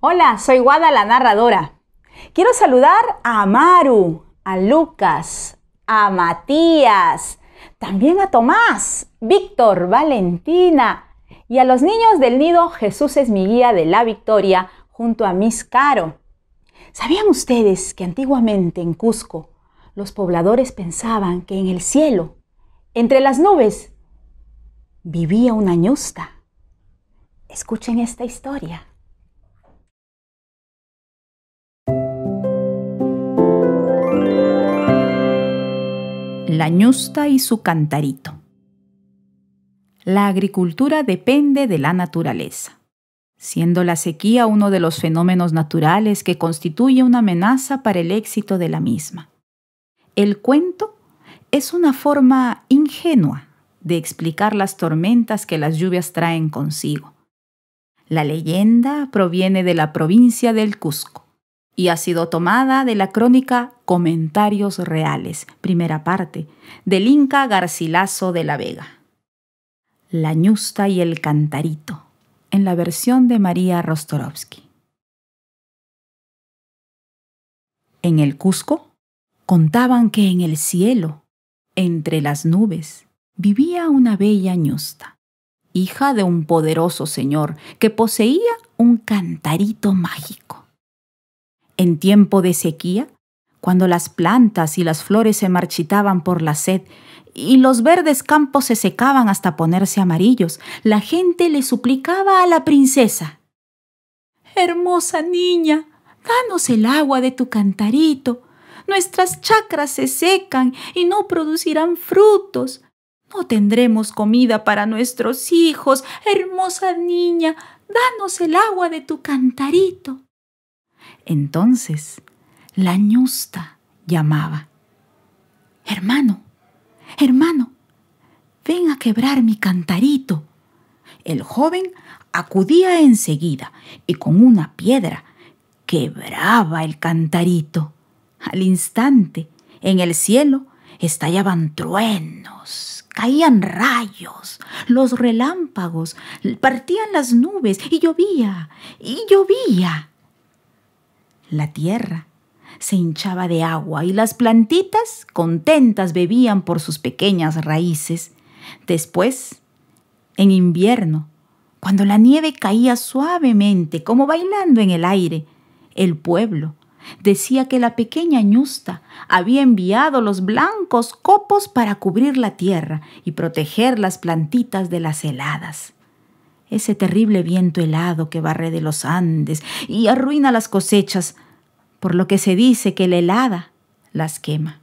Hola, soy Wada la narradora. Quiero saludar a Maru, a Lucas, a Matías, también a Tomás, Víctor, Valentina y a los niños del nido Jesús es mi guía de la victoria junto a Miss Caro. ¿Sabían ustedes que antiguamente en Cusco los pobladores pensaban que en el cielo, entre las nubes, vivía una ñusta? Escuchen esta historia. La ñusta y su cantarito. La agricultura depende de la naturaleza, siendo la sequía uno de los fenómenos naturales que constituye una amenaza para el éxito de la misma. El cuento es una forma ingenua de explicar las tormentas que las lluvias traen consigo. La leyenda proviene de la provincia del Cusco y ha sido tomada de la crónica Comentarios Reales, primera parte, del Inca Garcilaso de la Vega. La ñusta y el cantarito, en la versión de María Rostorovsky. En el Cusco contaban que en el cielo, entre las nubes, vivía una bella ñusta, hija de un poderoso señor que poseía un cantarito mágico en tiempo de sequía, cuando las plantas y las flores se marchitaban por la sed y los verdes campos se secaban hasta ponerse amarillos, la gente le suplicaba a la princesa. Hermosa niña, danos el agua de tu cantarito. Nuestras chacras se secan y no producirán frutos. No tendremos comida para nuestros hijos. Hermosa niña, danos el agua de tu cantarito. Entonces, la ñusta llamaba, Hermano, hermano, ven a quebrar mi cantarito. El joven acudía enseguida y con una piedra quebraba el cantarito. Al instante, en el cielo estallaban truenos, caían rayos, los relámpagos, partían las nubes y llovía, y llovía. La tierra se hinchaba de agua y las plantitas contentas bebían por sus pequeñas raíces. Después, en invierno, cuando la nieve caía suavemente como bailando en el aire, el pueblo decía que la pequeña ñusta había enviado los blancos copos para cubrir la tierra y proteger las plantitas de las heladas ese terrible viento helado que barre de los Andes y arruina las cosechas, por lo que se dice que la helada las quema.